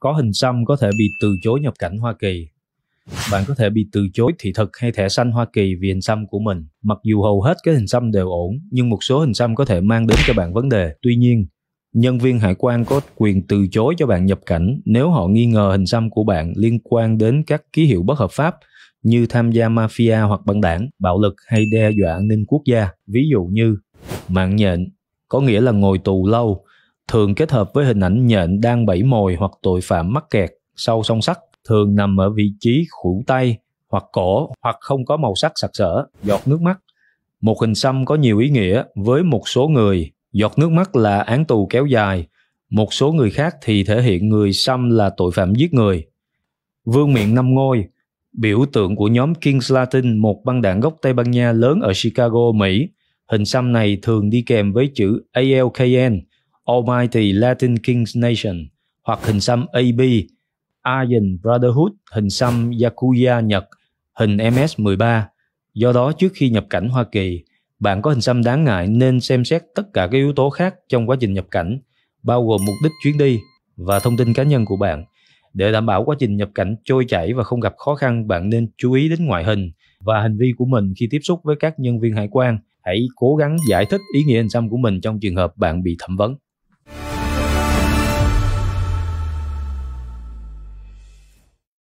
có hình xăm có thể bị từ chối nhập cảnh Hoa Kỳ. Bạn có thể bị từ chối thị thực hay thẻ xanh Hoa Kỳ vì hình xăm của mình. Mặc dù hầu hết các hình xăm đều ổn, nhưng một số hình xăm có thể mang đến cho bạn vấn đề. Tuy nhiên, nhân viên hải quan có quyền từ chối cho bạn nhập cảnh nếu họ nghi ngờ hình xăm của bạn liên quan đến các ký hiệu bất hợp pháp như tham gia mafia hoặc băng đảng, bạo lực hay đe dọa an ninh quốc gia, ví dụ như mạng nhện, có nghĩa là ngồi tù lâu, thường kết hợp với hình ảnh nhện đang bẫy mồi hoặc tội phạm mắc kẹt sau song sắt, thường nằm ở vị trí khuỷu tay hoặc cổ hoặc không có màu sắc sặc sỡ, giọt nước mắt. Một hình xăm có nhiều ý nghĩa với một số người, giọt nước mắt là án tù kéo dài, một số người khác thì thể hiện người xăm là tội phạm giết người. Vương miện năm ngôi, biểu tượng của nhóm Kings Latin, một băng đảng gốc Tây Ban Nha lớn ở Chicago, Mỹ. Hình xăm này thường đi kèm với chữ ALKN, Almighty Latin Kings Nation hoặc hình xăm AB, Iron Brotherhood, hình xăm Yakuya Nhật, hình MS-13. Do đó, trước khi nhập cảnh Hoa Kỳ, bạn có hình xăm đáng ngại nên xem xét tất cả các yếu tố khác trong quá trình nhập cảnh, bao gồm mục đích chuyến đi và thông tin cá nhân của bạn. Để đảm bảo quá trình nhập cảnh trôi chảy và không gặp khó khăn, bạn nên chú ý đến ngoại hình và hành vi của mình khi tiếp xúc với các nhân viên hải quan. Hãy cố gắng giải thích ý nghĩa hình xăm của mình trong trường hợp bạn bị thẩm vấn.